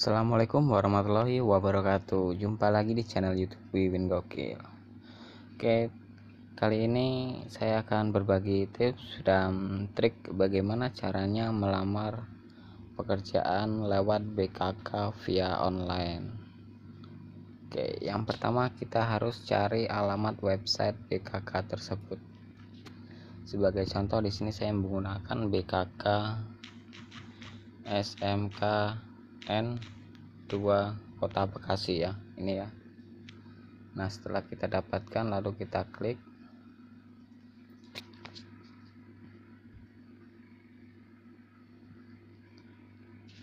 Assalamualaikum warahmatullahi wabarakatuh Jumpa lagi di channel youtube Wiwin Gokil Oke Kali ini saya akan berbagi tips dan trik Bagaimana caranya melamar Pekerjaan lewat BKK via online Oke yang pertama kita harus cari alamat website BKK tersebut Sebagai contoh di sini saya menggunakan BKK SMKN 2 Kota Bekasi ya ini ya Nah setelah kita dapatkan lalu kita klik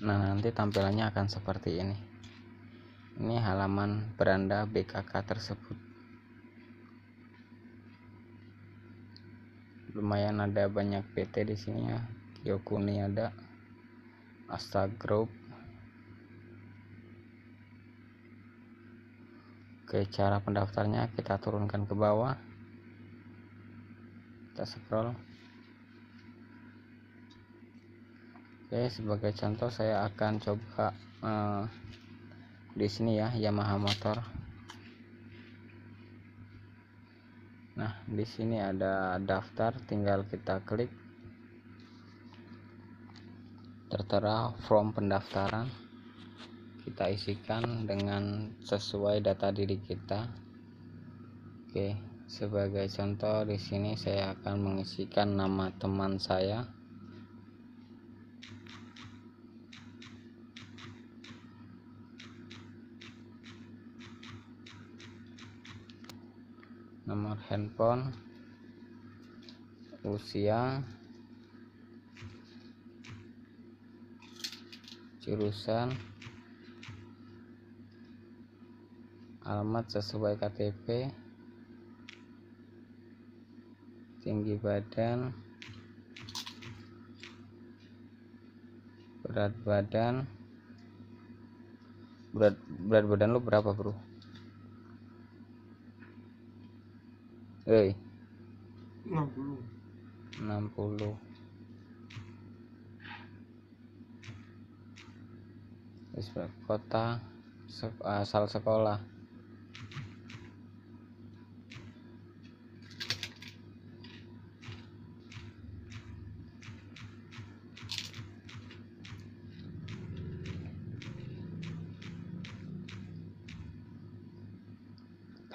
Nah nanti tampilannya akan seperti ini Ini halaman beranda BKK tersebut Lumayan ada banyak PT di sini ya Kyokuni ada Asta Oke, cara pendaftarnya kita turunkan ke bawah. Kita scroll. Oke, sebagai contoh saya akan coba eh, di sini ya Yamaha motor. Nah, di sini ada daftar, tinggal kita klik. Tertera form pendaftaran kita isikan dengan sesuai data diri kita oke sebagai contoh di sini saya akan mengisikan nama teman saya nomor handphone usia jurusan alamat sesuai KTP tinggi badan berat badan berat berat badan lo berapa bro? hey. 60. 60. kota ah, asal sekolah.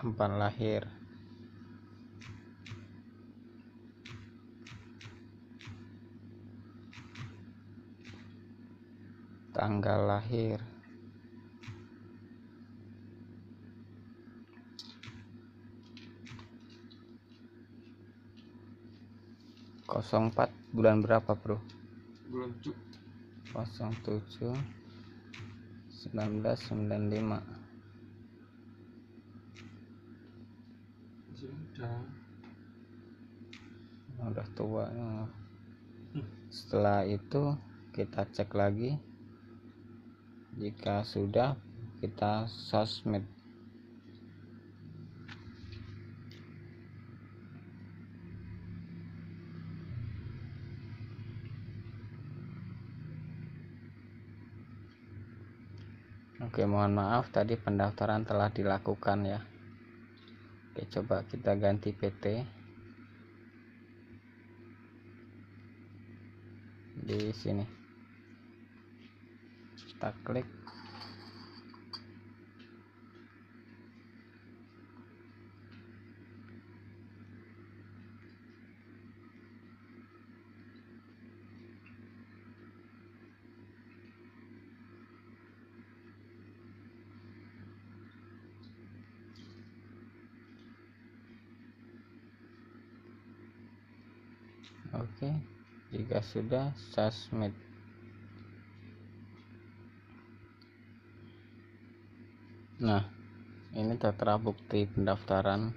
tempat lahir tanggal lahir kosong empat bulan berapa bro bulan tujuh kosong tujuh sembilan belas sembilan lima Sudah, nah, udah tua ya. hmm. setelah itu kita cek lagi jika sudah kita submit. Oke, mohon maaf tadi pendaftaran telah dilakukan ya. Oke, coba kita ganti PT. Di sini. Kita klik oke jika sudah submit nah ini tertera bukti pendaftaran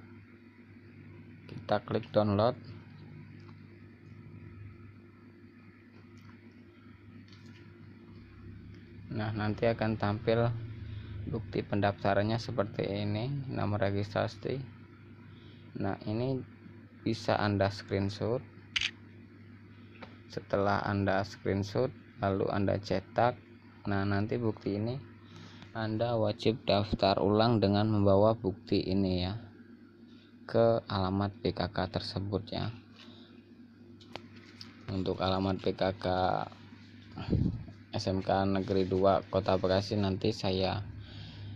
kita klik download nah nanti akan tampil bukti pendaftarannya seperti ini nomor registrasi nah ini bisa anda screenshot setelah anda screenshot lalu anda cetak nah nanti bukti ini anda wajib daftar ulang dengan membawa bukti ini ya ke alamat PKK tersebut ya untuk alamat PKK SMK Negeri 2 Kota Bekasi nanti saya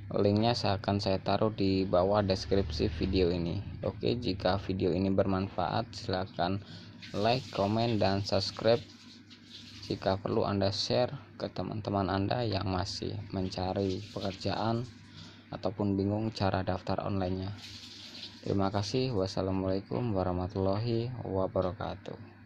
Linknya saya akan saya taruh di bawah deskripsi video ini. Oke, jika video ini bermanfaat, silahkan like, comment, dan subscribe. Jika perlu, Anda share ke teman-teman Anda yang masih mencari pekerjaan ataupun bingung cara daftar onlinenya. Terima kasih. Wassalamualaikum warahmatullahi wabarakatuh.